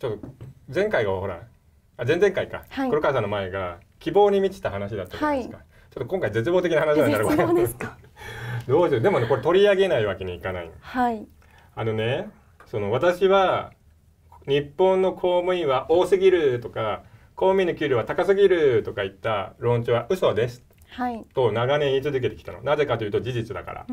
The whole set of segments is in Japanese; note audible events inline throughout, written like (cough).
ちょっと前回がほらあ前々回か、はい、黒川さんの前が希望に満ちた話だったじゃないですか、はい、ちょっと今回絶望的な話になるわけですか (laughs) どうしようでもねこれ取り上げないわけにいかない、はい、あのねその私は日本の公務員は多すぎるとか公務員の給料は高すぎるとか言った論調は嘘です、はい、と長年言い続けてきたのなぜかというと事実だから、う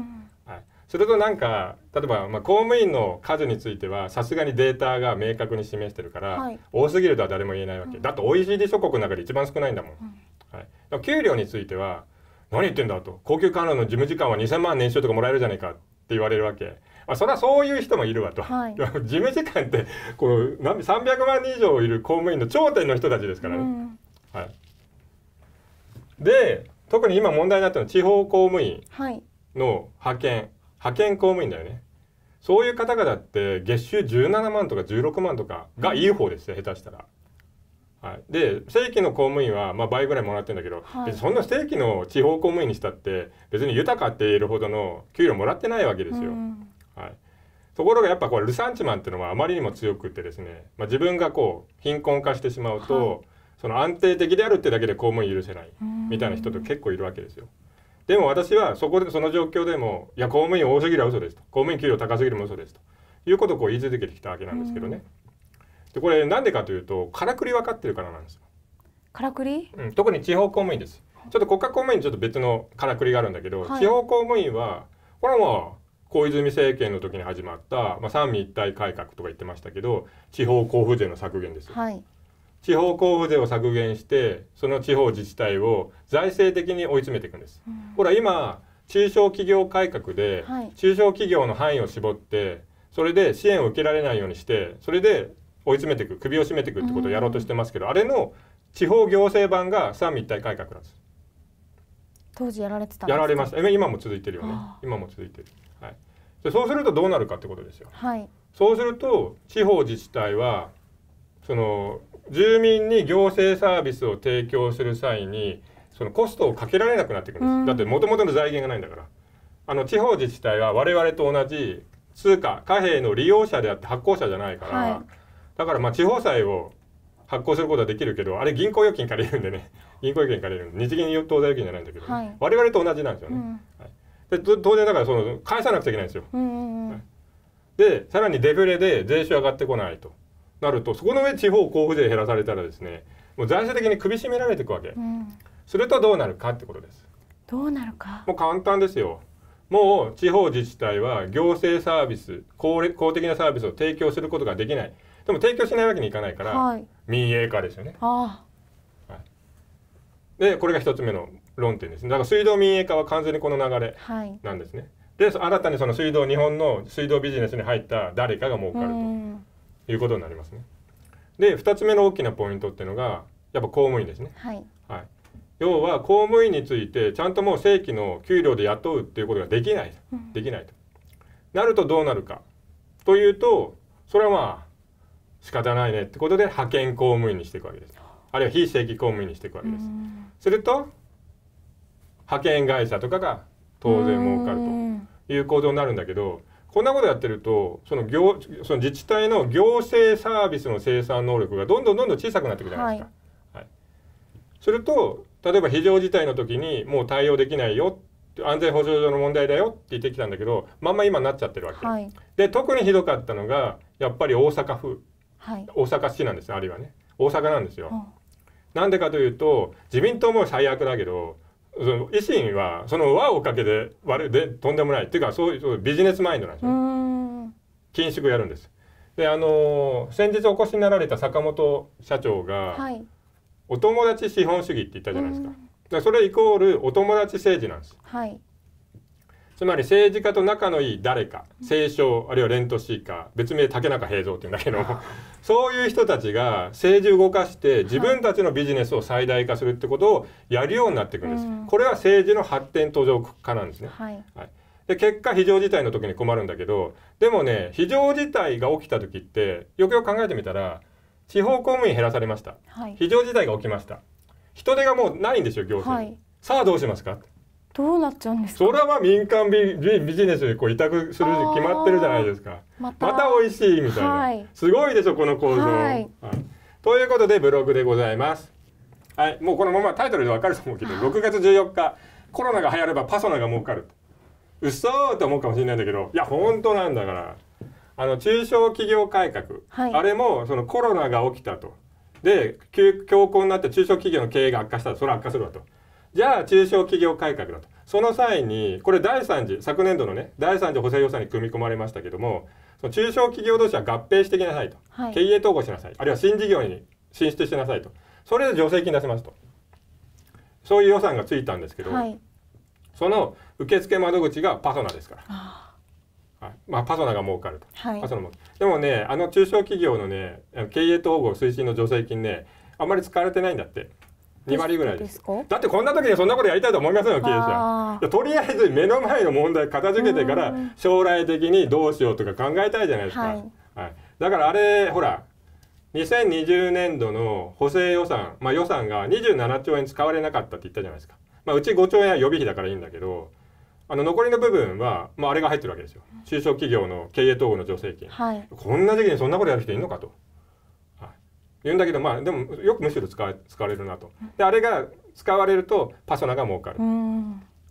それとなんか例えばまあ公務員の数についてはさすがにデータが明確に示してるから、はい、多すぎるとは誰も言えないわけ、うん、だって OECD 諸国の中で一番少ないんだもん、うん、はい、給料については何言ってんだと高級官僚の事務次官は2,000万年収とかもらえるじゃないかって言われるわけ。あ、それはそういう人もいるわと、はい、事務次官ってこう300万人以上いる公務員の頂点の人たちですからね。うん、はい、で特に今問題になったのは地方公務員の派遣、はい派遣公務員だよねそういう方々って月収17万とか16万とかがいい方ですよ下手したら。はい、で正規の公務員は、まあ、倍ぐらいもらってるんだけど、はい、そんな正規の地方公務員にしたって別に豊かって言えるほどの給料もらってないわけですよ。うん、はい、ところがやっぱこれルサンチマンっていうのはあまりにも強くってですね、まあ、自分がこう貧困化してしまうと、はい、その安定的であるってだけで公務員許せないみたいな人と結構いるわけですよ。うんでも私はそこでその状況でもいや公務員多すぎるは嘘ですと公務員給料高すぎるも嘘ですということをこう言い続けてきたわけなんですけどね、でこれなんでかというとからくり分かってるからなんですよからくり、うん、特に地方公務員ですちょっと国家公務員ちょっと別のからくりがあるんだけど、はい、地方公務員はこれはもう小泉政権の時に始まった、まあ、三位一体改革とか言ってましたけど地方交付税の削減です、はい、地方交付税を削減してその地方自治体を財政的に追い詰めていくんです。うん、ほら今中小企業改革で、はい、中小企業の範囲を絞ってそれで支援を受けられないようにしてそれで追い詰めていく首を絞めていくってことをやろうとしてますけど、うん、あれの地方行政版が三位一体改革なんです。当時やられてたやられました今も続いてるよね今も続いてる、はい、でそうするとどうなるかってことですよ、はい、そうすると地方自治体はその住民に行政サービスを提供する際にそのコストをかけられなくなってくるんです、うん、だってもともとの財源がないんだからあの地方自治体は我々と同じ通貨貨幣の利用者であって発行者じゃないから、はい、だからまあ地方債を発行することはできるけどあれ銀行預金借りるんでね (laughs) 銀行預金借りる日銀当座預金じゃないんだけど、はい、我々と同じなんですよね、うんはい、で当然だからその返さなくちゃいけないんですよ、うんうんうん、でさらにデフレで税収上がってこないとなるとそこの上地方交付税減らされたらですねもう財政的に首絞められていくわけ、うん、するとどうなるかってことですどうなるかもう簡単ですよもう地方自治体は行政サービス公公的なサービスを提供することができないでも提供しないわけにいかないから、はい、民営化ですよねあはい、でこれが一つ目の論点ですねだから水道民営化は完全にこの流れなんですね、はい、で新たにその水道日本の水道ビジネスに入った誰かが儲かると。いうことになりますね。で2つ目の大きなポイントっていうのがやっぱ公務員ですね。はい、はい、要は公務員についてちゃんともう正規の給料で雇うっていうことができない、うん、できないと。なるとどうなるかというとそれはまあ仕方ないねってことで派遣公務員にしていくわけです。あるいは非正規公務員にしていくわけです。すると派遣会社とかが当然儲かるという構造になるんだけどこんなことやってるとその行その自治体の行政サービスの生産能力がどんどんどんどん小さくなっていくじゃないですか。はい、すると例えば非常事態の時にもう対応できないよ安全保障上の問題だよって言ってきたんだけどまんま今なっちゃってるわけ、はい、で特にひどかったのがやっぱり大阪府、はい、大阪市なんですあるいはね大阪なんですよ。なんでかというと自民党も最悪だけどその維新はその輪をかけて悪でとんでもないっていうかそういうビジネスマインドなんですよ。緊縮やるんです。であの先日お越しになられた坂本社長が、はい、お友達資本主義って言ったじゃないですか。だそれイコールお友達政治なんです。はいつまり政治家と仲のいい誰か政商、あるいはレントシーカー別名竹中平蔵って言うんだけど (laughs) そういう人たちが政治を動かして自分たちのビジネスを最大化するってことをやるようになっていくんです、これは政治の発展途上化なんですね。はい、はいで結果非常事態の時に困るんだけどでもね非常事態が起きた時ってよくよく考えてみたら地方公務員減らされました、はい、非常事態が起きました人手がもうないんですよ行政、はい、さあどうしますかどうなっちゃうんですかそれはまあ民間ビビジネスにこう委託する決まってるじゃないですかまた美味しいみたいな、はい、すごいでしょこの構造、はいはい、ということでブログでございますはいもうこのままタイトルでわかると思うけど6月14日コロナが流行ればパソナが儲かる嘘と思うかもしれないんだけどいや本当なんだからあの中小企業改革、はい、あれもそのコロナが起きたとで強硬になって中小企業の経営が悪化したらそれは悪化するわとじゃあ中小企業改革だとその際にこれ第3次昨年度のね第3次補正予算に組み込まれましたけどもその中小企業同士は合併してきなさいと、はい、経営統合しなさいあるいは新事業に進出しなさいとそれで助成金出せますとそういう予算がついたんですけど、はい、その受付窓口がパソナですから。はい、まあ、パソナが儲かると、はい、パソナもでもねあの中小企業のね経営統合推進の助成金ねあんまり使われてないんだって2割ぐらいですだってこんな時にそんなことやりたいと思いませんよ経営者とりあえず目の前の問題片付けてから将来的にどうしようとか考えたいじゃないですか、はい、はい、だからあれほら2020年度の補正予算、まあ、予算が27兆円使われなかったって言ったじゃないですか、まあ、うち5兆円は予備費だからいいんだけどあの残りの部分は、まあ、あれが入ってるわけですよ中小企業の経営統合の助成金、はい、こんな時期にそんなことやる人いるのかと。言うんだけど、まあ、でもよくむしろ使わ使われるなと。であれが使われるとパソナが儲かる。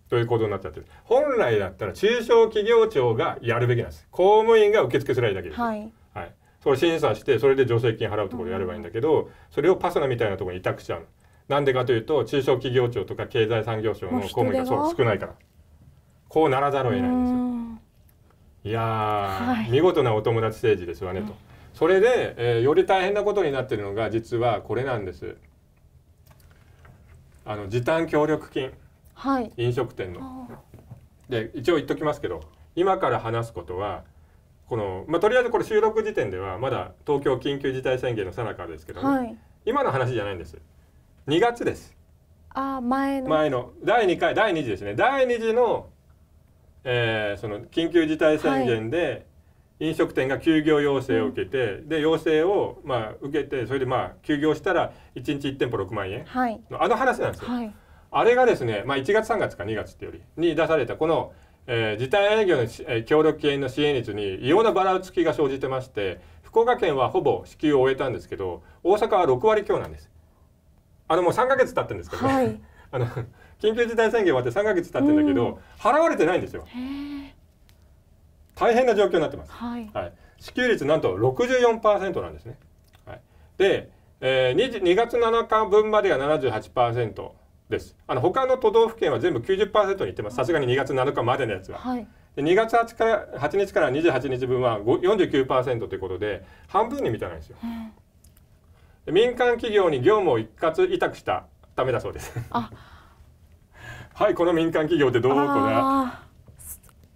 ということになっちゃってる本来だったら中小企業庁がやるべきなんです公務員が受付すらいいだけです、はい、はい、それ審査してそれで助成金払うところやればいいんだけど、うん、それをパソナみたいなところに委託しちゃうなんでかというと中小企業庁とか経済産業省の公務員がそう少ないからこうならざるを得ないんですよいや、はい、見事なお友達政治ですわねと。うんそれで、えー、より大変なことになっているのが実はこれなんです。あの時短協力金、はい、飲食店の。で一応言っときますけど今から話すことはこの、まあ、とりあえずこれ収録時点ではまだ東京緊急事態宣言のさなかですけど、ねはい、今の話じゃないんです2月ですあ前の前の第2回第2次ですね第2次の、えー、その緊急事態宣言で、はい飲食店が休業要請を受けて、うん、で要請をまあ受けてそれでまあ休業したら1日1店舗6万円の、あの話なんですよ、はい、あれがですね、まあ、1月3月か2月ってよりに出されたこの、えー、時短営業の、えー、協力金の支援率に異様なばらつきが生じてまして福岡県はほぼ支給を終えたんですけど大阪は6割強なんです。あのもう3か月経ってんですけど、ね、はい、(laughs) あの緊急事態宣言終わって3か月経ってんだけど、払われてないんですよ。大変な状況になってます、はい、はい、支給率なんと六十四パーセントなんですね、はい、で、ええー、2, 二月七日分までがントですあの他の都道府県は全部九十パーセントにいってますさすがに二月七日までのやつは、はい、で二月八日八日から二十八日分は四十九パーセントということで半分に満たないんですよ、うん、民間企業に業務を一括委託したためだそうです (laughs) はいこの民間企業ってどうこう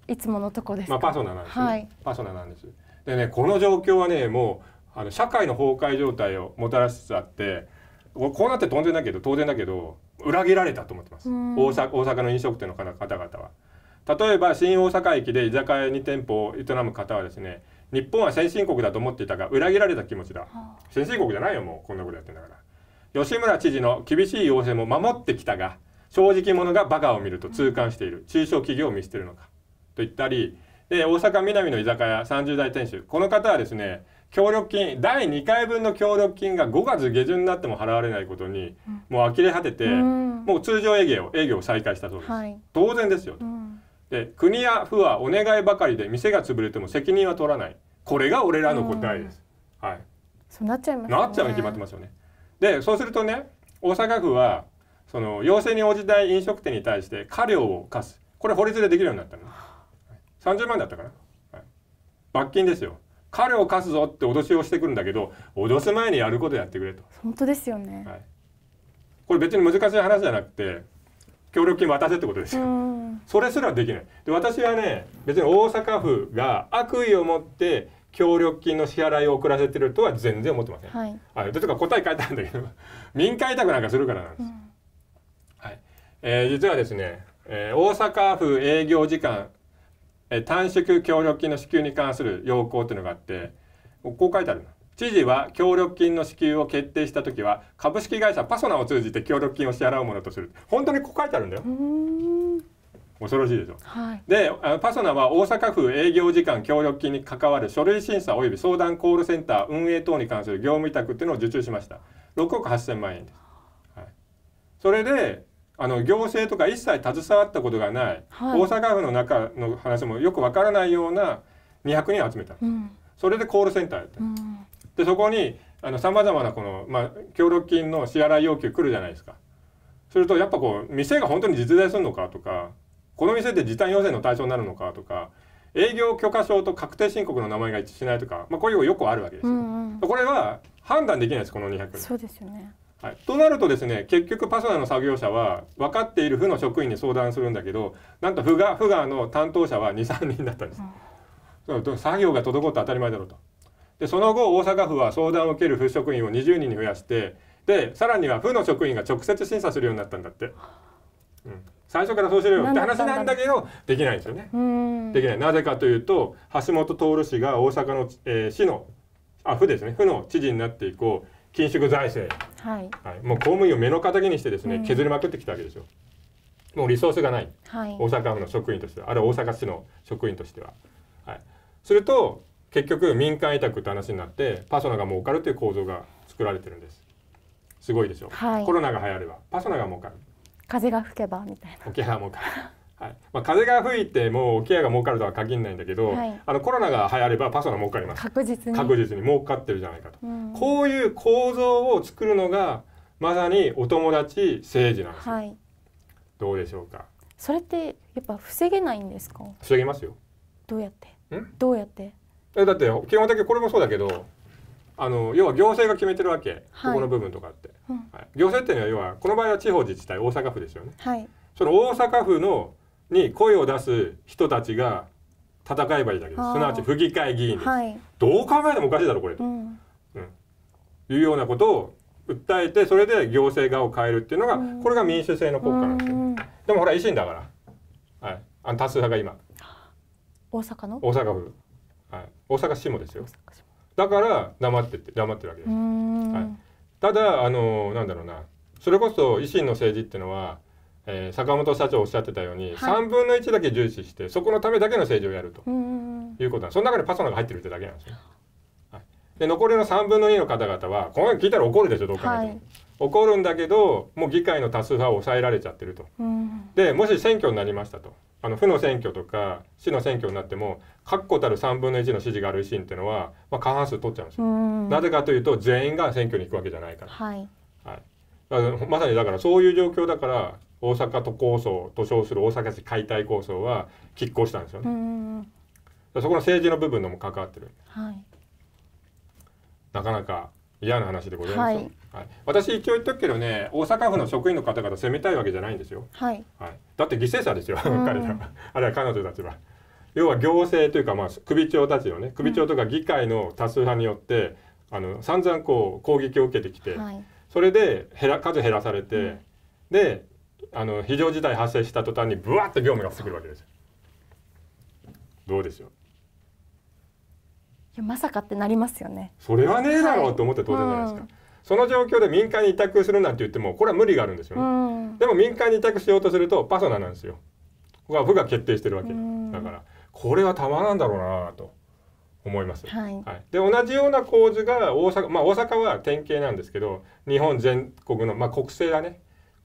いつものとこですまあ、パーソナなんです、ね、はい、パーソナなんですでねこの状況はねもうあの社会の崩壊状態をもたらしつつあってこうなって当然だけど当然だけど裏切られたと思ってます大阪大阪の飲食店の方々は。例えば新大阪駅で居酒屋に店舗を営む方はですね日本は先進国だと思っていたが裏切られた気持ちだ、先進国じゃないよもうこんなことやってんだから吉村知事の厳しい要請も守ってきたが正直者がバカを見ると痛感している中小企業を見捨てるのかと言ったりで大阪南の居酒屋30代店主この方はですね協力金第2回分の協力金が5月下旬になっても払われないことに、もう呆れ果てて、うん、もう通常営業営業を再開したそうです、はい、当然ですよと、うん、で国や府はお願いばかりで店が潰れても責任は取らないこれが俺らの答えです、うん、はいそうなっちゃいます、ね、なっちゃうに決まってますよねでそうするとね大阪府はその要請に応じたい飲食店に対して過料を課すこれ法律でできるようになったの30万だったかな、はい、罰金ですよ彼を貸すぞって脅しをしてくるんだけど脅す前にやることやってくれと本当ですよね、はい、これ別に難しい話じゃなくて協力金渡せってことですよそれすらできないで私はね別に大阪府が悪意を持って協力金の支払いを遅らせてるとは全然思ってません、はい、あい、とか答え書いてあるんだけど民間委託なんかするからなんです、うん、はいえー、実はですね、えー、大阪府営業時間え短縮協力金の支給に関する要項というのがあってこう書いてある知事は協力金の支給を決定した時は株式会社パソナを通じて協力金を支払うものとする本当にこう書いてあるんだよ。恐ろしいでしょ、はい、でパソナは大阪府営業時間協力金に関わる書類審査及び相談コールセンター運営等に関する業務委託っていうのを受注しました6億8 0万円です、はい、それであの行政とか一切携わったことがない、はい、大阪府の中の話もよくわからないような200人集めた、うん、それでコールセンターやって、うん、でそこにさまざまなこの、まあ、協力金の支払い要求来るじゃないですかするとやっぱこう店が本当に実在するのかとかこの店って時短要請の対象になるのかとか営業許可証と確定申告の名前が一致しないとか、まあ、こういうよくあるわけですよ、うんうん、これは判断できないですこの200人そうですよねはい、となるとですね結局パソナの作業者は分かっている府の職員に相談するんだけどなんと府が府がの担当者は23人だったんです、うん、作業が滞って当たり前だろうとでその後大阪府は相談を受ける府職員を20人に増やしてでさらには府の職員が直接審査するようになったんだって、うん、最初からそうしろよって話なんだけどできないんですよねできないなぜかというと橋本徹氏が大阪の、えー、市のあ府ですね府の知事になっていこう緊縮財政、はい、はい、もう公務員を目の敵にしてですね、うん、削りまくってきたわけですよ。もうリソースがない、はい、大阪府の職員としてはあるいは大阪市の職員としては。はい、すると結局民間委託って話になってパソナが儲かるという構造が作られてるんです。すごいでしょ、はい、コロナが流行ればパソナが儲かる。風が吹けばみたいな。沖縄儲かる。はいまあ、風が吹いてもケアが儲かるとは限らないんだけど、はい、あのコロナが流行ればパソナ儲かります確実に確実に儲かってるじゃないかと、うん、こういう構造を作るのがまさにお友達政治なんです、はい、どうでしょうかそれってやっぱ防げないんですか防げますよどうやってんどうやってえだって基本的にこれもそうだけどあの要は行政が決めてるわけ、はい、ここの部分とかって、うん、はい、行政っていうのは要はこの場合は地方自治体大阪府ですよね、はい、その大阪府のに声を出す人たちが戦えばいいだけですすなわち府議会議員、はい、どう考えてもおかしいだろこれと、うん、うん、いうようなことを訴えてそれで行政側を変えるっていうのが、うん、これが民主制の効果なんですよ、ね、でもほら維新だから、はい、あの多数派が今大阪の大阪府、はい、大阪市もですよだから黙ってって黙ってるわけです、はい、ただあのなんだろうなそれこそ維新の政治っていうのはえー、坂本社長おっしゃってたように、はい、3分の1だけ重視してそこのためだけの政治をやるということなんその中にパソナが入ってるってだけなんですよ。はい、で残りの3分の2の方々はこの聞いたら怒るでしょどうかえはい、怒るんだけどもう議会の多数派を抑えられちゃってると。でもし選挙になりましたとあの府の選挙とか市の選挙になっても確固たる3分の1の支持がある維新っていうのは、まあ、過半数取っちゃうんですよ。なぜかというと全員が選挙に行くわけじゃないから。はいはい、まさにだからそういう状況だから大阪都構想と称する大阪市解体構想は拮抗したんですよね。そこの政治の部分のも関わってる、はい、なかなか嫌な話でございます、はい、はい、私一応言っとくけどね大阪府の職員の方々責めたいわけじゃないんですよ、はい、はい、だって犠牲者ですよ、彼らあるいは彼女たちは要は行政というか、まあ、首長たちのね首長とか議会の多数派によって、うん、あの散々こう攻撃を受けてきて、はい、それで減ら数減らされて、うん、であの非常事態発生した途端にぶわっと業務が降っるわけですどうでしょういやまさかってなりますよねそれはねえだろうと思って当然じゃないですか、はいうん、その状況で民間に委託するなんて言ってもこれは無理があるんですよね、うん、でも民間に委託しようとするとパソナなんですよここは部が決定してるわけ、うん、だからこれはたまなんだろうなと思います、はい、はい、で同じような構図が大阪まあ大阪は典型なんですけど日本全国のまあ国政がね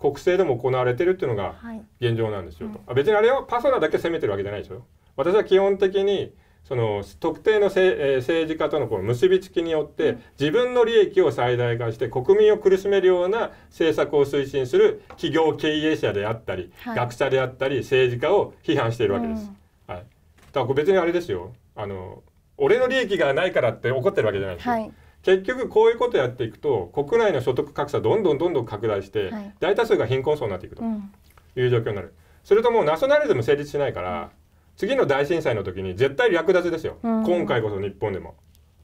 国政でも行われてるっていうのが現状なんですよと、はい、別にあれはパソナだけ攻めてるわけじゃないでしょ私は基本的にその特定のせ、えー、政治家とのこの結びつきによって自分の利益を最大化して国民を苦しめるような政策を推進する企業経営者であったり、はい、学者であったり政治家を批判しているわけです。うん、はい、だから別にあれですよあの俺の利益がないからって怒ってるわけじゃないですよ。はい結局こういうことやっていくと国内の所得格差どんどんどんどん拡大して、大多数が貧困層になっていくという状況になる、うん、それともうナショナリズム成立しないから、次の大震災の時に絶対略奪ですよ、うん、今回こそ日本でも。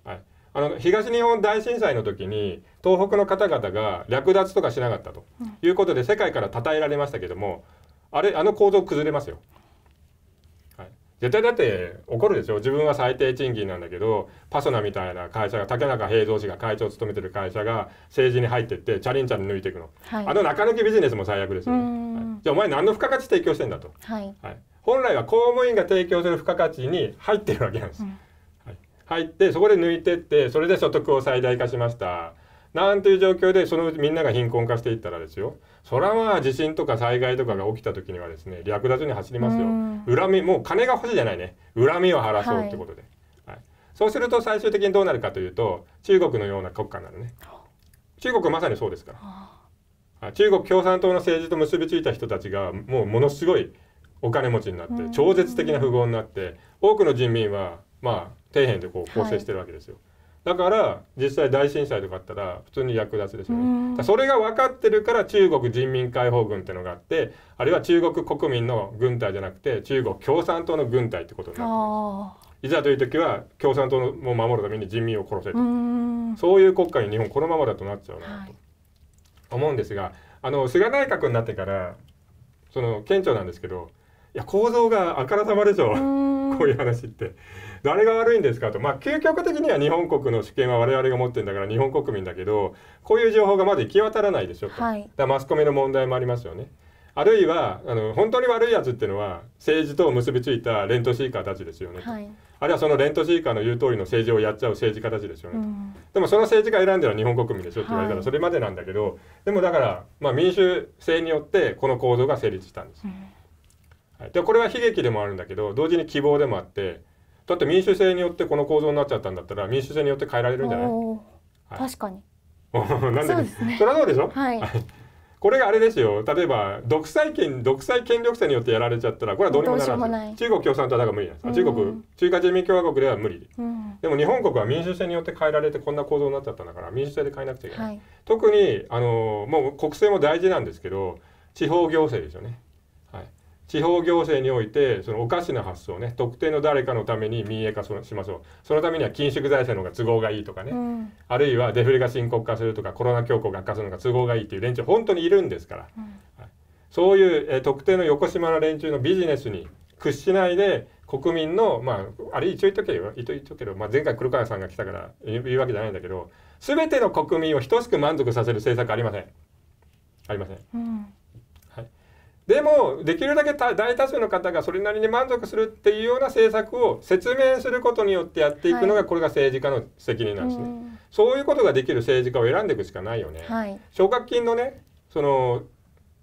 はい、あの東日本大震災の時に東北の方々が略奪とかしなかったということで世界から称えられましたけども、あれあの構造崩れますよ。絶対だって怒るでしょ自分は最低賃金なんだけどパソナみたいな会社が竹中平蔵氏が会長を務めてる会社が政治に入ってってチャリンチャリン抜いていくの、はい、あの中抜きビジネスも最悪ですよね、はい、じゃあお前何の付加価値提供してんだと、はい、はい、本来は公務員が提供する付加価値に入ってるわけなんです、うん、はい、入ってそこで抜いてってそれで所得を最大化しましたなんていう状況でそのみんなが貧困化していったらですよそれはまあ地震とか災害とかが起きた時にはですね略奪に走りますよ恨みもう金が欲しいじゃないね恨みを晴らそうってことで、はい、はい、そうすると最終的にどうなるかというと中国のような国家になるね中国まさにそうですから中国共産党の政治と結びついた人たちがもうものすごいお金持ちになって超絶的な富豪になって多くの人民はまあ底辺でこう構成してるわけですよ、はいだから実際大震災とかあったら普通に役立つでしょうね。それが分かってるから中国人民解放軍っていうのがあってあるいは中国国民の軍隊じゃなくて中国共産党の軍隊ってことになってます。いざという時は共産党を守るために人民を殺せとそういう国家に日本このままだとなっちゃうなと思うんですが、はい、あの菅内閣になってからその県庁なんですけどいや構造があからさまでしょこういう話って。誰が悪いんですかと、まあ、究極的には日本国の主権は我々が持ってるんだから日本国民だけどこういう情報がまだ行き渡らないでしょと、はい、だマスコミの問題もありますよね。あるいはあの本当に悪いやつっていうのは政治と結びついたレントシーカーたちですよね、はい、あるいはそのレントシーカーの言う通りの政治をやっちゃう政治家たちですよね、うん、でもその政治家選んでるのは日本国民でしょって言われたらそれまでなんだけど、はい、でもだから、まあ、民主制によってこの構造が成立したんです、うん、はい、でこれは悲劇でもあるんだけど同時に希望でもあってだって民主制によってこの構造になっちゃったんだったら民主制によって変えられるんじゃない、はい、確かに (laughs) なんで、ね、それはどうでしょ、はい、これがあれですよ例えば独裁権独裁権力者によってやられちゃったらこれはどうにもならない中国共産党だから無理です、うん、中国中華人民共和国では無理、うん、でも日本国は民主制によって変えられてこんな構造になっちゃったんだから民主制で変えなくちゃいけない、はい、特にあのもう国政も大事なんですけど地方行政ですよね地方行政においてそのおかしな発想ね特定の誰かのために民営化しましょうそのためには緊縮財政の方が都合がいいとかね、うん、あるいはデフレが深刻化するとかコロナ恐慌が悪化するのが都合がいいっていう連中本当にいるんですから、うんはい、そういう、え特定の横島の連中のビジネスに屈しないで国民のまああれ一応言っとけよ言っとけど、まあ、前回黒川さんが来たから言うわけじゃないんだけど全ての国民を等しく満足させる政策ありませんありません、うんでもできるだけ大多数の方がそれなりに満足するっていうような政策を説明することによってやっていくのが、これが政治家の責任なんですね、そういうことができる政治家を選んでいくしかないよね、はい、奨学金のねその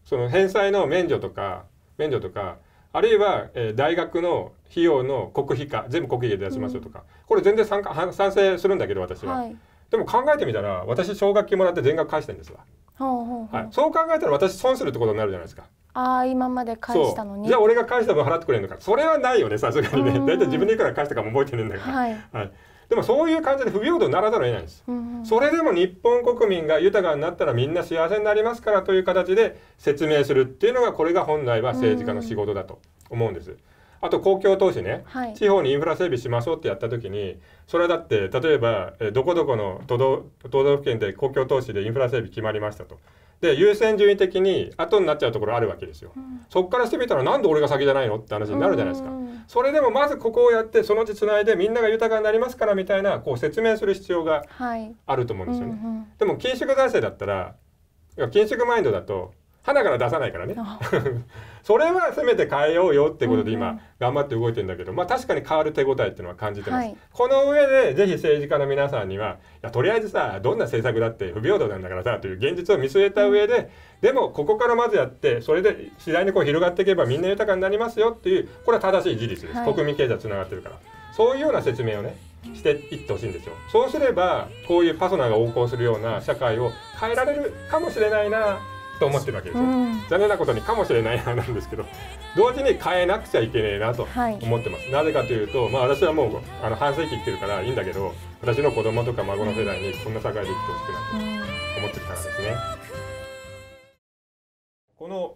その返済の免除とか免除とかあるいは、えー、大学の費用の国費化全部国費で出しますよとか、うん、これ全然賛成するんだけど私は、はい、でも考えてみたら私奨学金もらって全額返してるんですわ。はい、そう考えたら私損するってことになるじゃないですか。ああ今まで返したのにじゃあ俺が返した分払ってくれるのかそれはないよねさすがにね大体自分でいくら返したかも覚えてねえんだから、はい、はい、でもそういう感じで不平等にならざるを得ないんです、うんうん、それでも日本国民が豊かになったらみんな幸せになりますからという形で説明するっていうのがこれが本来は政治家の仕事だと思うんです、うんうんあと公共投資ね、はい、地方にインフラ整備しましょうってやった時にそれだって例えば、えどこどこの都道都道府県で公共投資でインフラ整備決まりましたと。で優先順位的に後になっちゃうところあるわけですよ、うん、そこからしてみたらなんで俺が先じゃないのって話になるじゃないですか、それでもまずここをやってそのうちつないでみんなが豊かになりますからみたいなこう説明する必要があると思うんですよね、はいうんうん、でも緊縮財政だったら緊縮マインドだと鼻から出さないからね (laughs) それはせめて変えようよってことで今頑張って動いてるんだけど、まあ確かに変わる手応えっていうのは感じてます、はい、この上でぜひ政治家の皆さんにはいやとりあえずさどんな政策だって不平等なんだからさという現実を見据えた上ででもここからまずやってそれで次第にこう広がっていけばみんな豊かになりますよっていうこれは正しい事実です、はい、国民経済つながってるからそういうような説明をねしていってほしいんですよそうすればこういうパソナが横行するような社会を変えられるかもしれないなと思ってるわけですよ、うん、残念なことにかもしれないななんですけど同時に変えなくちゃいけねえなと思ってます、はい、なぜかというと、まあ、私はもうあの半世紀生きてるからいいんだけど私の子供とか孫の世代にこんな社会で生きてほしくないと思ってるからですね、この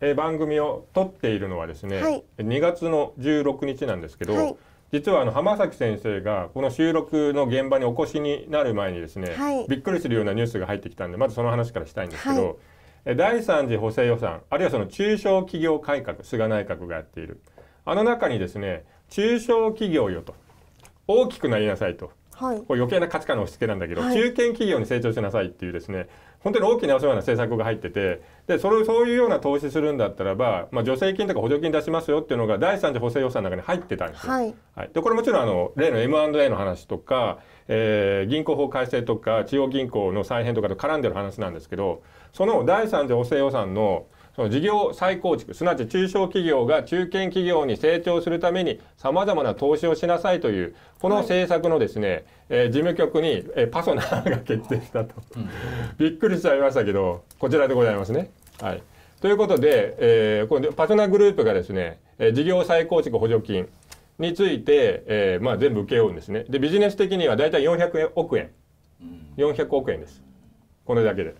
え番組を撮っているのはですね、はい、2月の16日なんですけど、はい、実はあの浜崎先生がこの収録の現場にお越しになる前にですね、はい、びっくりするようなニュースが入ってきたんでまずその話からしたいんですけど、第3次補正予算あるいはその中小企業改革菅内閣がやっているあの中にですね中小企業よと大きくなりなさいと、はい、これ余計な価値観の押し付けなんだけど、はい、中堅企業に成長しなさいっていうですね本当に大きなお世話な政策が入っててでそれそういうような投資するんだったらば、まあ、助成金とか補助金出しますよっていうのが第3次補正予算の中に入ってたんですよ。はい、はい、でこれもちろんあの例の M&A の話とか、えー、銀行法改正とか中央銀行の再編とかと絡んでる話なんですけどその第3次補正予算のその事業再構築すなわち中小企業が中堅企業に成長するためにさまざまな投資をしなさいというこの政策のですね、はい、えー、事務局に、えー、パソナが決定したとびっくりしちゃいましたけどこちらでございますね。はいということで、えー、このパソナグループがですね、えー、事業再構築補助金について、えーまあ、全部請け負うんですねでビジネス的には大体400億円400億円ですこれだけで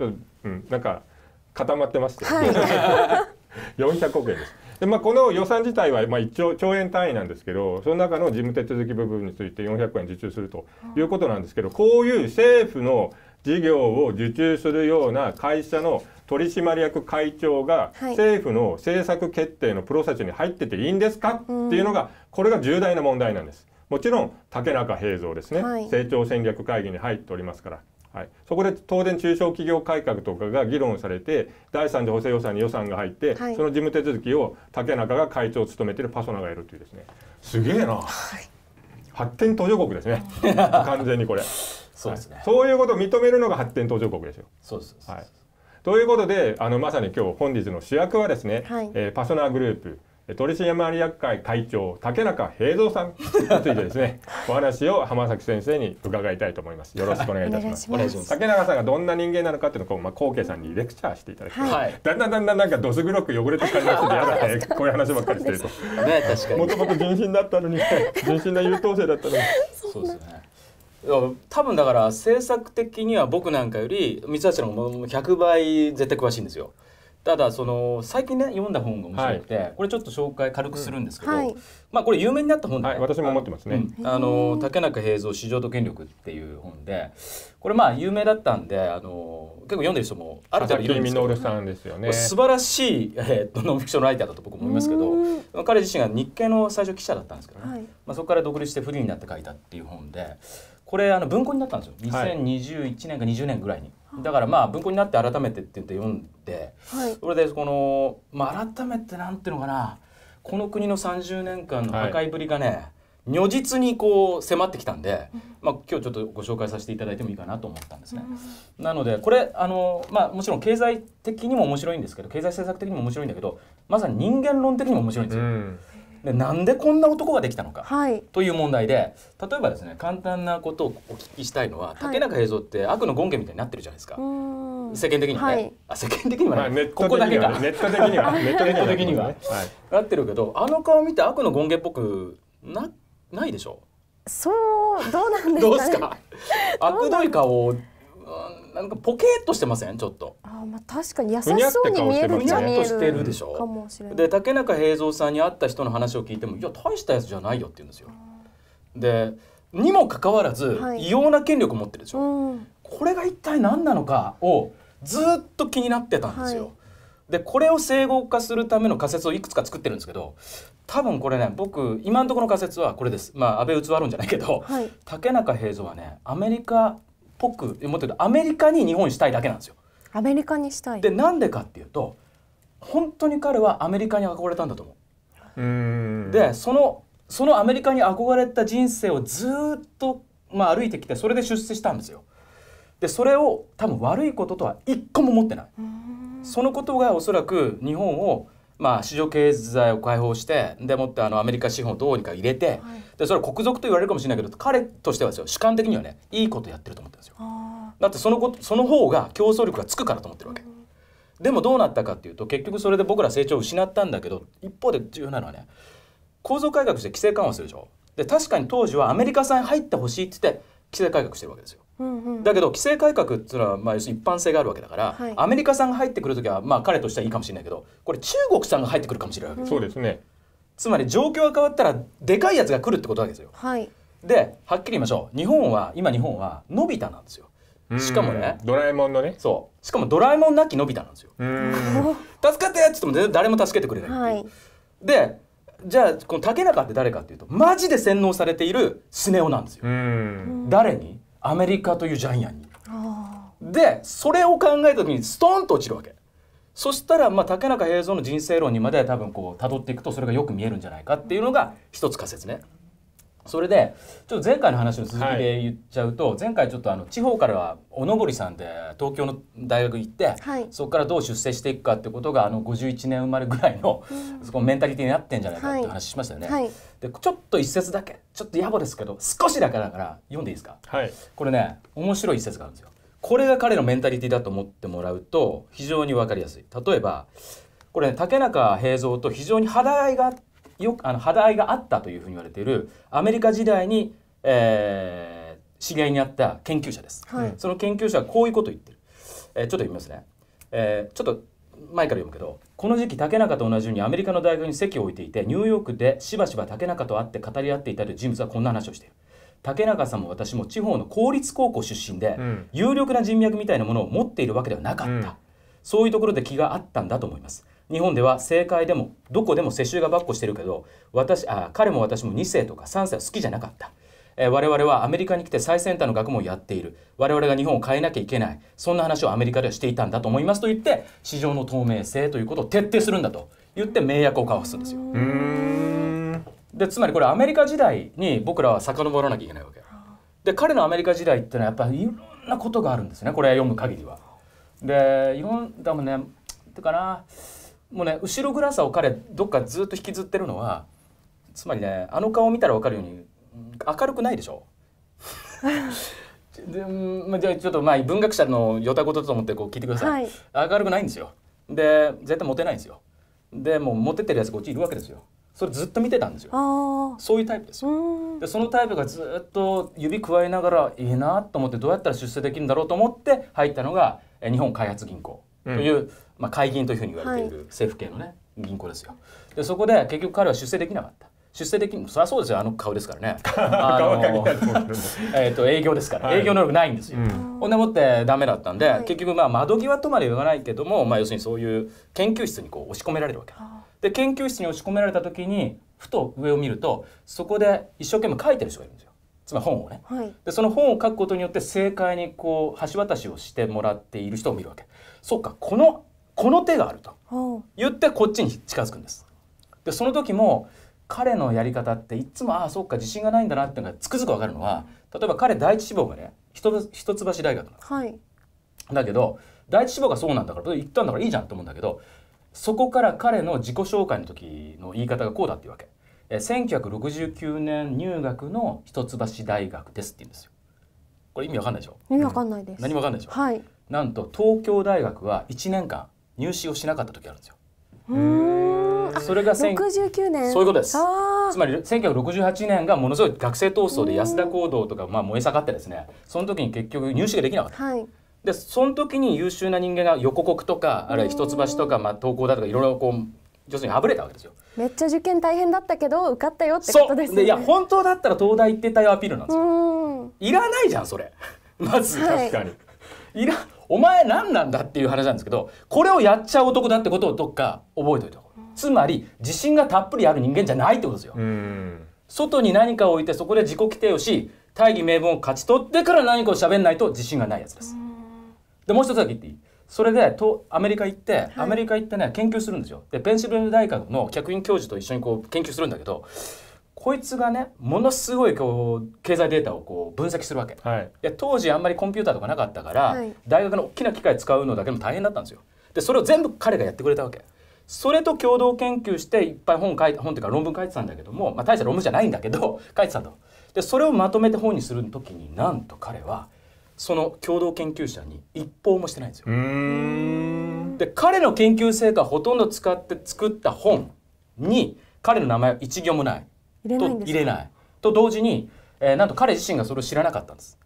ちょっと、うん、なんか固まってます。はい、400 (laughs) 億円です。でまあ、この予算自体はまあ1兆兆円単位なんですけどその中の事務手続き部分について400円受注するということなんですけどこういう政府の事業を受注するような会社の取締役会長が政府の政策決定のプロセスに入ってていいんですかっていうのがこれが重大な問題なんです。もちろん竹中平蔵ですね、はい、成長戦略会議に入っておりますからはい、そこで当然中小企業改革とかが議論されて第3次補正予算に予算が入って、はい、その事務手続きを竹中が会長を務めてるパソナがいるというですねすげえな、はい、発展途上国ですね (laughs) 完全にこれそうですね、い、そういうことを認めるのが発展途上国ですよそうですはい、ということであのまさに今日本日の主役はですね、はい、えー、パソナグループ取締役会会長竹中平蔵さんについてですね (laughs) お話を浜崎先生に伺いたいと思いますよろしくお願いいたします竹中さんがどんな人間なのかっていうのをまあ後継さんにレクチャーしていただき、はい、だんだんだんだんなんかどす黒く汚れてきたりなてやだねこういう話ばっかりしてるともともと純真だったのに純真な優等生だったのにそうですね多分だから政策的には僕なんかより三橋の方も100倍絶対詳しいんですよ。ただその最近ね読んだ本が面白くて、はい、これちょっと紹介軽くするんですけど、うんはい、まあこれ有名になった本で、ねはい、私も思ってますね。あの竹中平蔵市場と権力っていう本で、これまあ有名だったんで、あの結構読んでる人もある程度いるんですけど、さんですよね。素晴らしいえー、っとノンフィクションライターだと僕も思いますけど、彼自身が日経の最初記者だったんですけどね、まあそこから独立してフリーになって書いたっていう本で、これあの文庫になったんですよ2021年か20年ぐらいに、はい、だからまあ文庫になって改めてって言って読んで、はい、それでこの、まあ、改めてなんていうのかなこの国の30年間の破壊ぶりがね、はい如実にこう迫ってきたんで、まあ、今日ちょっとご紹介させていただいてもいいかなと思ったんですね。なのでこれあの、まあ、もちろん経済的にも面白いんですけど経済政策的にも面白いんだけどまさに人間論的にも面白いんですよ。うん、でなんでこんな男ができたのか、はい、という問題で例えばですね簡単なことをお聞きしたいのは、竹中平蔵って悪の権限みたいになってるじゃないですか。世間的にはね、はい、あ世間的にはね、ここだけがネット的にはネット的には、ね、なってるけどあの顔見て悪の権限っぽくなないでしょうそうどうなんですか、ね、どうすか悪どい顔なんかポケっとしてませんちょっとあまあ確かに優しそうに見えるっゃ見える、うん、かもしょないで竹中平蔵さんに会った人の話を聞いてもいや大したやつじゃないよって言うんですよでにもかかわらず、はい、異様な権力を持ってるでしょ、うん、これが一体何なのかをずっと気になってたんですよ、はい、でこれを整合化するための仮説をいくつか作ってるんですけど多分これね僕今のところの仮説はこれですまあ安倍うつるんじゃないけど、はい、竹中平蔵はねアメリカぽくもっと言うとアメリカに日本したいだけなんですよ。アメリカにしたいでなんでかっていうと本当に彼はアメリカに憧れたんだと思う。でそのそのアメリカに憧れた人生をずっと、まあ、歩いてきてそれで出世したんですよ。でそれを多分悪いこととは一個も持ってない。そのことがおそらく日本をまあ、市場経済を解放してでもってあのアメリカ資本をどうにか入れて、はい、でそれは国賊と言われるかもしれないけど彼としてはですよ主観的にはねいいことやってると思ってるんですよ。だってそのことその方が競争力がつくからと思ってるわけ。うん、でもどうなったかっていうと結局それで僕ら成長を失ったんだけど一方で重要なのはね構造改革して規制緩和するでしょ。で確かに当時はアメリカ産入ってほしいって言って規制改革してるわけですよ。だけど規制改革っていうのはまあ一般性があるわけだから、はい、アメリカさんが入ってくる時はまあ彼としてはいいかもしれないけどこれ中国さんが入ってくるかもしれないわけです、そうですねつまり状況が変わったらでかいやつが来るってことなんですよ。はい、ではっきり言いましょう日本は今日本はのび太なんですよ。しかもねドラえもんのねそうしかもドラえもんなきのび太なんですよ。助ってっつっても誰も助けてくれないはい、でじゃあこの竹中って誰かっていうとマジで洗脳されているスネ夫なんですよ。誰にアメリカというジャイアンに。でそれを考えた時にストンと落ちるわけ。そしたら、まあ、竹中平蔵の人生論にまで多分こう辿っていくとそれがよく見えるんじゃないかっていうのが一つ仮説ね。それでちょっと前回の話の続きで言っちゃうと、はい、前回ちょっとあの地方からはおのぼりさんで東京の大学行って、はい、そこからどう出世していくかってことがあの51年生まれぐらいの,、そこメンタリティになってんじゃないかって話しましたよね。はい、でちょっと一節だけちょっと野暮ですけど少しだけだから読んでいいですか、これね面白い一節があるんですよ。これが彼のメンタリティだと思ってもらうと非常に分かりやすい。例えばこれ、ね、竹中平蔵と非常に肌合いがあっよくあの肌合いがあったというふうに言われているアメリカ時代に、えー、知り合いにあった研究者です、はい、その研究者はこういうことを言ってる、えー、ちょっと読みますね、えー、ちょっと前から読むけどこの時期竹中と同じようにアメリカの大学に席を置いていてニューヨークでしばしば竹中と会って語り合っていたという人物はこんな話をしている竹中さんも私も地方の公立高校出身で、うん、有力な人脈みたいなものを持っているわけではなかった、うん、そういうところで気があったんだと思います日本では政界でもどこでも世襲がばっこしてるけど私あ彼も私も2世とか3世は好きじゃなかった。え我々はアメリカに来て最先端の学問をやっている我々が日本を変えなきゃいけないそんな話をアメリカではしていたんだと思いますと言って市場の透明性ということを徹底するんだと言って名約を交わすんですよ。でつまりこれアメリカ時代に僕らは遡らなきゃいけないわけ。で彼のアメリカ時代ってのはやっぱりいろんなことがあるんですねこれ読む限りは。でいろんだもんねだからもうね後ろ暗さを彼どっかずっと引きずってるのはつまりねあの顔を見たら分かるように明るくないでしょ (laughs) で、まあ、じゃあちょっとまあ文学者のよたことと思ってこう聞いてください、はい、明るくないんですよで絶対モテないんですよでもうモテてるやつこっちいるわけですよそれずっと見てたんですよそういうタイプですよでそのタイプがずっと指くわえながらいいなと思ってどうやったら出世できるんだろうと思って入ったのが日本開発銀行という、うんまあ、海銀というふうに言われている政府系のね、銀行ですよ。でそこで結局彼は出世できなかった。出世できそりゃそうですよあの顔ですからね (laughs) えっと営業ですから、はい、営業能力ないんですよ、うん、ほんでもってダメだったんで、はい、結局まあ窓際とまで言わないけども、まあ、要するにそういう研究室にこう押し込められるわけで研究室に押し込められた時にふと上を見るとそこで一生懸命書いてる人がいるんですよつまり本をね、はい、でその本を書くことによって正解にこう橋渡しをしてもらっている人を見るわけそうかこのこの手があると言ってこっちに近づくんです。でその時も彼のやり方っていつもああそっか自信がないんだなってのがつくづく分かるのは例えば彼第一志望がね一橋大学はい、だけど第一志望がそうなんだから言ったんだからいいじゃんと思うんだけどそこから彼の自己紹介の時の言い方がこうだっていうわけ。え1969年入学の一橋大学ですって言うんですよ。これ意味わかんないでしょ。意味わかんないです。何もわかんないでしょ。はい。なんと東京大学は1年間入試をしなかった時あるんですよ。それが69年そういうことですつまり1968年がものすごい学生闘争で安田講堂とかまあ燃え盛ってですねその時に結局入試ができなかった、はい、でその時に優秀な人間が横国とかあるいは一橋とか、まあ、東高だとかいろいろこう要するにあぶれたわけですよめっちゃ受験大変だったけど受かったよってことですねでいや本当だったら東大行ってたよアピールなんですよいらないじゃんそれまず、確かにいらお前何なんだっていう話なんですけどこれをやっちゃう男だってことをどっか覚えておいてつまり自信がたっぷりある人間じゃないってことですよ。外に何かを置いてそこで自己規定をし大義名分を勝ち取ってから何かを喋んないと自信がないやつです。でもう一つだけ言っていいそれでとアメリカ行って、はい、アメリカ行ってね研究するんですよ。でペンシルベニア大学の客員教授と一緒にこう研究するんだけどこいつがねものすごいこう経済データをこう分析するわけ、はい、で当時あんまりコンピューターとかなかったから、はい、大学の大きな機械使うのだけでも大変だったんですよでそれを全部彼がやってくれたわけそれと共同研究していっぱい本書いて本っていうか論文書いてたんだけども、まあ、大した論文じゃないんだけど (laughs) 書いてたとでそれをまとめて本にする時になんと彼はその共同研究者に一報もしてないんですよ。で彼の研究成果ほとんど使って作った本に彼の名前は一行もない入れないんです、入れないと同時に、えー、なんと彼自身がそれを知らなかったんです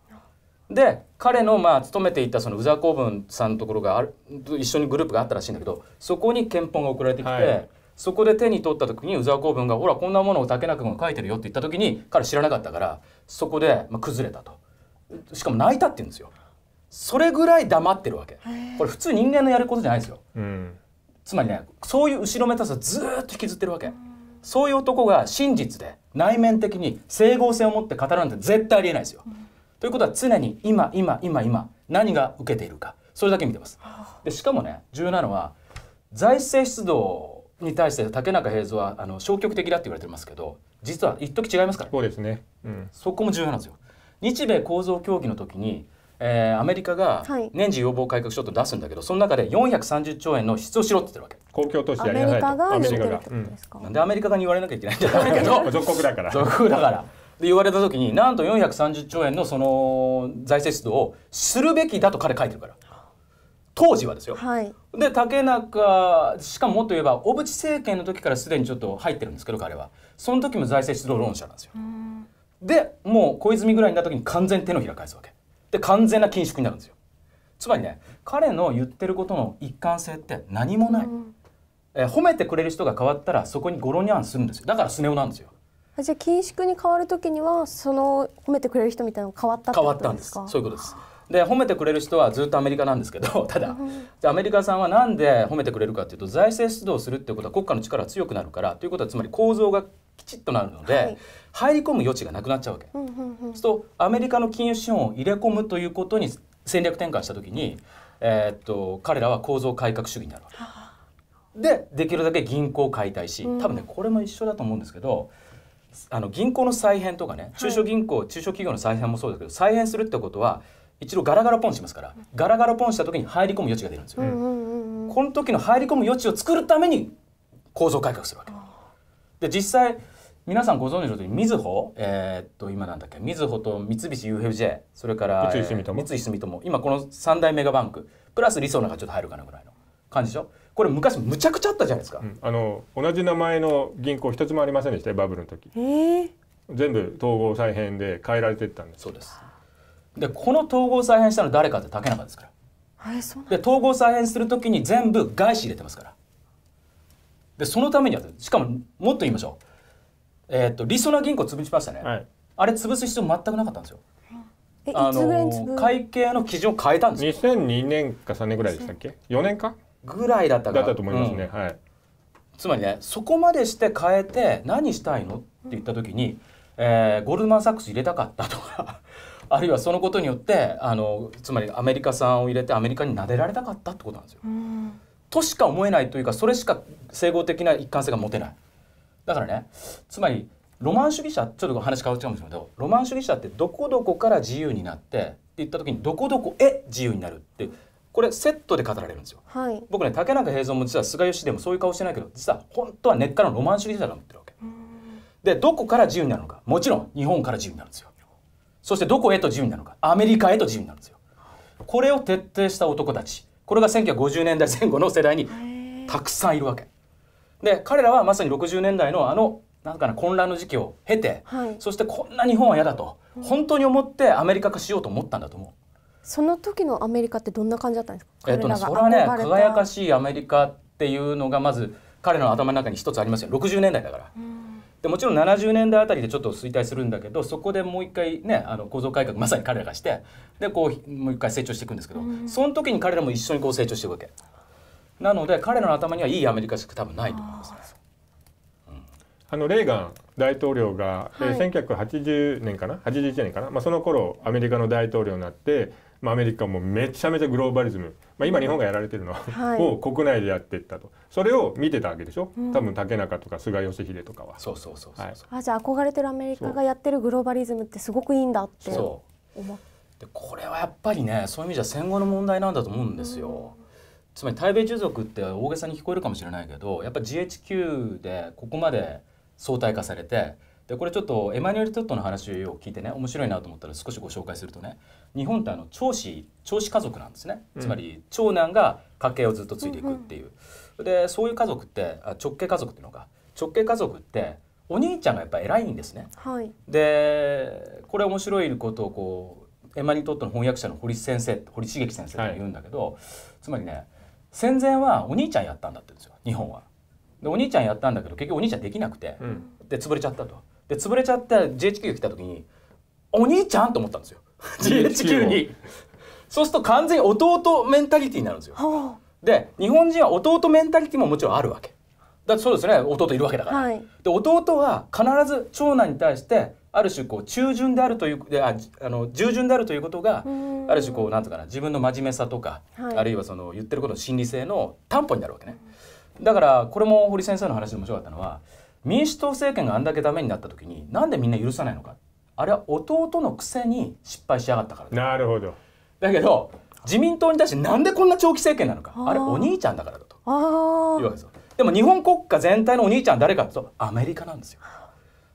で彼のまあ勤めていたその宇佐公文さんのところがある一緒にグループがあったらしいんだけどそこに憲法が送られてきて、はい、そこで手に取った時に宇佐公文が「ほらこんなものを竹中君が書いてるよ」って言った時に彼知らなかったからそこでまあ崩れたとしかも泣いたって言うんですよそれぐらい黙ってるわけこれ普通人間のやることじゃないですよ、うん、つまりねそういう後ろめたさずっと引きずってるわけ。そういう男が真実で内面的に整合性を持って語るなんて絶対ありえないですよ。うん、ということは常に今今今今何が受けているかそれだけ見てます。でしかもね重要なのは財政出動に対して竹中平蔵はあの消極的だって言われてますけど実は一時違いますから、ね、そうですね、うん、そこも重要なんですよ。日米構造協議の時にえー、アメリカが年次要望改革書と出すんだけど、その中で430兆円の支出をしろって言ってるわけ公共投資やりなさいとアメリカが、うん、なんでアメリカがに言われなきゃいけないんじゃないけど属国だから属国だからで言われた時になんと430兆円のその財政出動をするべきだと彼書いてるから当時はですよ、はい、で竹中しかももっと言えば小渕政権の時からすでにちょっと入ってるんですけど彼はその時も財政出動論者なんですよ、でもう小泉ぐらいになった時に完全手のひら返すわけで完全な緊縮になるんですよつまりね彼の言ってることの一貫性って何もない、うん、え褒めてくれる人が変わったらそこにゴロニャンするんですよだからスネ夫なんですよじゃあ緊縮に変わる時にはその褒めてくれる人みたいなの変わったってことですか変わったんですそういうことですで褒めてくれる人はずっとアメリカなんですけど (laughs) ただアメリカさんは何で褒めてくれるかっていうと財政出動するっていうことは国家の力が強くなるからということはつまり構造がきちっとなるので、はい、入り込む余地がなくなっちゃうわけ。そうとアメリカの金融資本を入れ込むということに戦略転換した時に、えー、っと彼らは構造改革主義になるわけ。でできるだけ銀行を解体し多分ねこれも一緒だと思うんですけど。あの銀行の再編とかね中小銀行、はい、中小企業の再編もそうだけど再編するってことは一度ガラガラポンしますからガラガラポンした時に入り込む余地が出るんですよ、うん、この時の入り込む余地を作るために構造改革するわけで実際皆さんご存知の時、りみずほえー、っと今なんだっけみずほと三菱 UFJ それから三井住友、えー、三井住友今この3大メガバンクプラス理想なんかちょっと入るかなぐらいの感じでしょこれ昔むちゃくちゃあったじゃないですか、うん、あの同じ名前の銀行一つもありませんでしたバブルの時、えー、全部統合再編で変えられてったんですそうですでこの統合再編したの誰かって竹中ですから、えー、で統合再編する時に全部外資入れてますからでそのためにはしかももっと言いましょうえっ、ー、とりそな銀行潰しましたね、はい、あれ潰す必要全くなかったんですよあの会計の基準を変えたんですよ2002年か3年ぐらいでしたっけ4年かぐらいだったかだったと思いますね、うん、はいつまりねそこまでして変えて何したいのって言った時に、えー、ゴールドマン・サックス入れたかったとかあるいはそのことによってあのつまりアメリカ産を入れてアメリカに撫でられたかったってことなんですよ。としか思えないというかそれしか整合的な一貫性が持てない。だからねつまりロマン主義者ちょっと話変わっちゃうんですけどロマン主義者ってどこどこから自由になってって言った時にどこどこへ自由になるってこれセットで語られるんですよ。はい、僕ね竹中平蔵も実は菅義でもそういう顔してないけど実は本当は根っからのロマン主義者だと思ってるわけ。でどこから自由になるのかもちろん日本から自由になるんですよ。そしてどこへと自由になるのかアメリカへと自由になるんですよこれを徹底した男たちこれが1950年代前後の世代にたくさんいるわけで彼らはまさに60年代のあのなんかな混乱の時期を経て、はい、そしてこんな日本は嫌だと、本当に思ってアメリカ化しようと思ったんだと思うその時のアメリカってどんな感じだったんですかえっとね、それはね輝かしいアメリカっていうのがまず彼らの頭の中に一つありますよ60年代だから、うんでもちろん70年代あたりでちょっと衰退するんだけどそこでもう一回ねあの構造改革まさに彼らがしてでこうもう一回成長していくんですけど、うん、その時に彼らも一緒にこう成長していくわけなので彼らの頭にはいいアメリカしか多分ないと思いますね。あのレーガン大統領が、はい、えー、1980年かな81年かな、まあ、その頃アメリカの大統領になってまあ、アメリカもめちゃめちゃグローバリズム、まあ、今日本がやられてるの、はを国内でやっていったとそれを見てたわけでしょ、うん、多分竹中とか菅義偉とかは。そうそうそうそう、はい、あじゃあ憧れてるアメリカがやってるグローバリズムってすごくいいんだって思って。でこれはやっぱりねそういう意味じゃ戦後の問題なんだと思うんですよ。つまり対米従属って大げさに聞こえるかもしれないけどやっぱ GHQ でここまで相対化されてでこれちょっとエマニュエル・トットの話を聞いてね面白いなと思ったら少しご紹介するとね日本ってあの長子長子家族なんですね、うん、つまり長男が家系をずっと継いでいくっていう、うんうん、でそういう家族って直系家族っていうのが直系家族ってお兄ちゃんがやっぱ偉いんですね。はい、でこれ面白いことをこうエマニュエル・トットの翻訳者の堀先生堀茂樹先生って言うんだけど、はい、つまりね戦前はお兄ちゃんやったんだって言うんですよ日本は。でお兄ちゃんやったんだけど結局お兄ちゃんできなくて、うん、で潰れちゃったと。で潰れちゃった j h q 来た時にお兄ちゃんと思ったんですよ j h q にそうすると完全に弟メンタリティになるんですよで日本人は弟メンタリティももちろんあるわけだってそうですね弟いるわけだから、はい、で弟は必ず長男に対してある種こう中旬であるというでああの従順であるということがある種こうなんとかな自分の真面目さとか、はい、あるいはその言ってることの心理性の担保になるわけね。だからこれも堀先生の話で面白かったのは民主党政権があんだけダメになった時になんでみんな許さないのかあれは弟のくせに失敗しやがったからなるほどだけど自民党に対してなんでこんな長期政権なのかあれお兄ちゃんだからだというわけですよでも日本国家全体のお兄ちゃん誰かというとアメリカなんですよ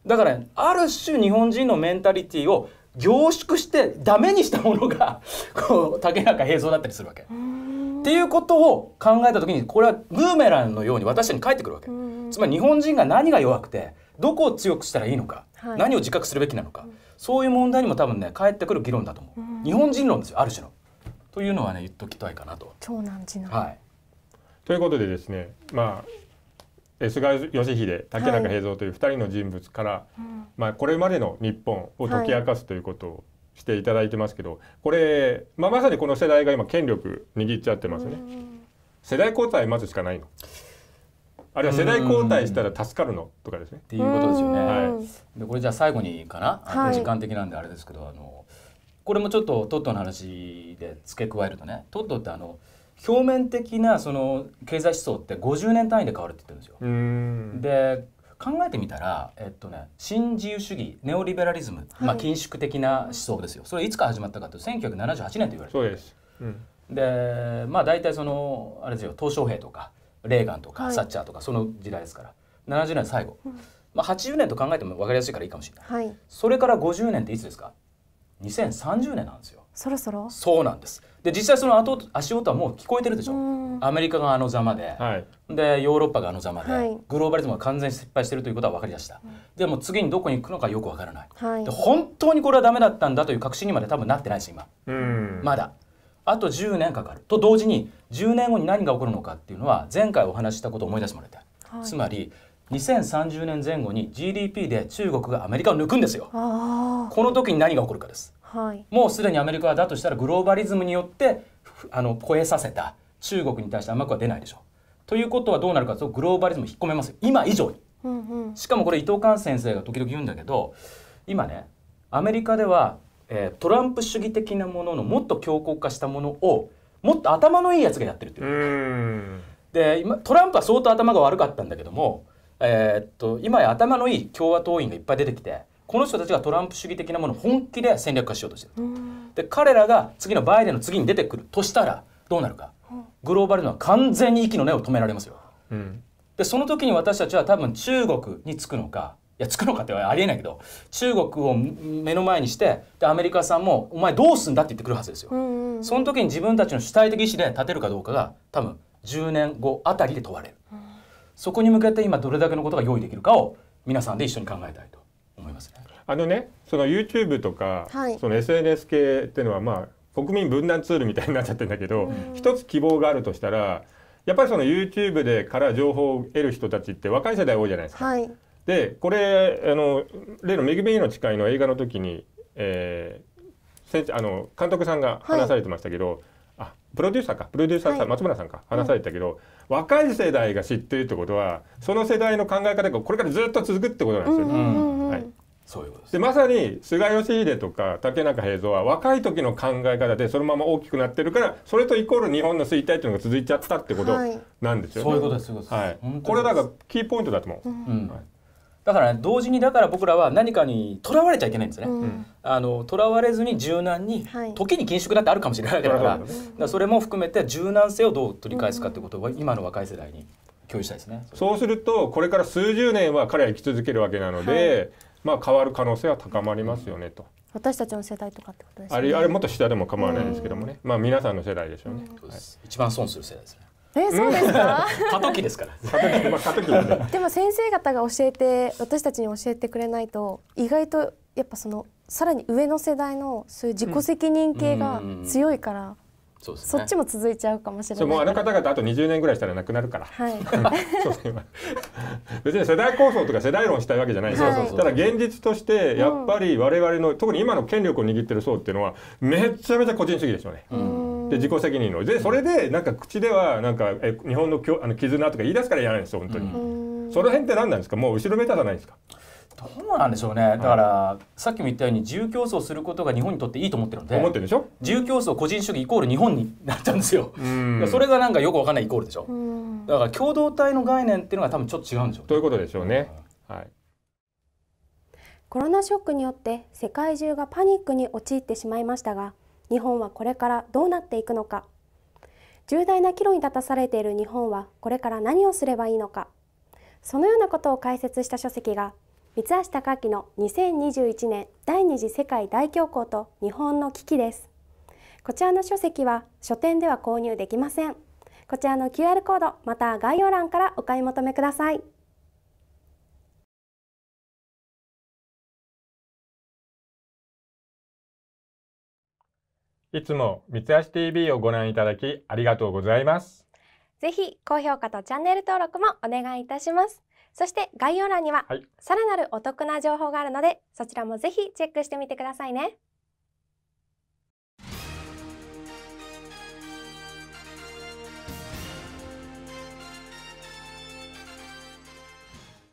だから、ある種日本人のメンタリティーを凝縮してダメにしたものがこう竹中平蔵だったりするわけ。っていうことを考えた時にこれはブーメランのように私たちに返ってくるわけ、つまり日本人が何が弱くてどこを強くしたらいいのか、はい、何を自覚するべきなのか、うん、そういう問題にも多分ね返ってくる議論だと思う、うん、日本人論ですよある種の。というのはね言っときたいかなと。長男次男、はい、ということでですねまあ菅義偉竹中平蔵という2人の人物から、はい、まあ、これまでの日本を解き明かすということを、していただいてますけどこれ、まあ、まさにこの世代が今権力握っちゃってますね。世代交代待つしかないのあるいは世代交代したら助かるのとかですね。っていうことですよね。はい、でこれじゃあ最後にかな、はい、時間的なんであれですけどあのこれもちょっとトットの話で付け加えるとねトットってあの表面的なその経済思想って50年単位で変わるって言ってるんですよ。で考えてみたら、えっとね、新自由主義ネオリベラリズム、まあ、緊縮的な思想ですよそれいつから始まったかというと1978年と言われてそうです、うん、でまあ大体そのあれですよ鄧小平とかレーガンとか、サッチャーとかその時代ですから70年最後、まあ、80年と考えても分かりやすいからいいかもしれない、はい、それから50年っていつですか2030年なんですよそろそろそうなんですで実際その後足音はもう聞こえてるでしょ、うん、アメリカがあのざまで、はい、でヨーロッパがあのざまで、はい、グローバリズムが完全に失敗してるということは分かりだした、うん、でも次にどこに行くのかよく分からない、はい、で本当にこれはダメだったんだという確信にまで多分なってないし今、うん、まだあと10年かかると同時に10年後に何が起こるのかっていうのは前回お話したことを思い出してもらいたい、つまり2030年前後に GDP で中国がアメリカを抜くんですよこの時に何が起こるかですはい、もうすでにアメリカはだとしたらグローバリズムによってあの超えさせた中国に対して甘くは出ないでしょう。ということはどうなるかとグローバリズム引っ込めます今以上に、うんうん、しかもこれ伊藤寛先生が時々言うんだけど今ねアメリカでは、えー、トランプ主義的なもののもっと強硬化したものをもっと頭のいいやつがやってるっていうで今トランプは相当頭が悪かったんだけども、えー、っと今や頭のいい共和党員がいっぱい出てきてこの人たちがトランプ主義的なものを本気で戦略化しようとしてる、で彼らが次のバイデンの次に出てくるとしたらどうなるかグローバルのは完全に息の根を止められますよ、うん、でその時に私たちは多分中国につくのかいやつくのかってありえないけど中国を目の前にしてでアメリカさんも「お前どうすんだ」って言ってくるはずですよ、うんうん、その時に自分たちの主体的意思で立てるかどうかが多分10年後あたりで問われる、うん、そこに向けて今どれだけのことが用意できるかを皆さんで一緒に考えたいと思いますねあのねその YouTube とか、はい、その SNS 系っていうのはまあ国民分断ツールみたいになっちゃってるんだけど、一つ希望があるとしたらやっぱりその YouTube でから情報を得る人たちって若い世代多いじゃないですか。はい、でこれあの例の「めぐみの誓い」の映画の時に、えー、あの監督さんが話されてましたけど、はいあプロデューサーかプロデューサーさん、はい、松村さんか話されたけど、うん、若い世代が知ってるってことはその世代の考え方がこれからずっと続くってことなんですよね。はい、そういうことですでまさに菅義偉とか竹中平蔵は若い時の考え方でそのまま大きくなってるからそれとイコール日本の衰退っていうのが続いちゃったってことなんですよはい、そういうことですそういうこはい、これだからキーポイントだと思う。うんはいだから、ね、同時にだから僕らは何かにとらわれちゃいけないんですね。うん、あのとらわれずに柔軟に、はい、時に緊縮だってあるかもしれないからうん、らそれも含めて柔軟性をどう取り返すかってことを今の若い世代に共有したいですね。そうするとこれから数十年は彼は生き続けるわけなので、はいまあ、変わる可能性は高まりますよねと。私たちの世代とかってことです、ね、あれあれもっと下でも構わないですけどもね、まあ皆さんの世代でしょうね、はい、一番損する世代ですねえそうですか (laughs) 過渡期ですから過渡期、まあ、過渡期ね、(laughs) でも先生方が教えて私たちに教えてくれないと意外とやっぱそのさらに上の世代のそういう自己責任系が強いから、うんうんそ,、ね、そっちも続いちゃうかもしれないもうあの方々あと20年ぐらいしたらなくなるから、はい、(laughs) 別に世代構想とか世代論したいわけじゃないですよ、はただ現実としてやっぱり我々の、うん、特に今の権力を握ってる層っていうのはめちゃめちゃ個人主義でしょうね。で自己責任のでそれでなんか口ではなんかえ日本のきょあの絆とか言い出すからやらなんですよ本当に、その辺って何なんですかもう後ろめたさないですかどうなんでしょうねだから、はい、さっきも言ったように自由競争することが日本にとっていいと思ってるので思ってるでしょ自由競争個人主義イコール日本になっちゃうんですよそれがなんかよくわかんないイコールでしょだから共同体の概念っていうのが多分ちょっと違うんでしょう、ということでしょうね、うはいコロナショックによって世界中がパニックに陥ってしまいましたが日本はこれからどうなっていくのか重大な岐路に立たされている日本はこれから何をすればいいのかそのようなことを解説した書籍が三橋貴明の2021年第二次世界大恐慌と日本の危機ですこちらの書籍は書店では購入できませんこちらの QR コードまた概要欄からお買い求めくださいいつも三橋 TV をご覧いただきありがとうございますぜひ高評価とチャンネル登録もお願いいたしますそして概要欄にはさらなるお得な情報があるので、そちらもぜひチェックしてみてくださいね。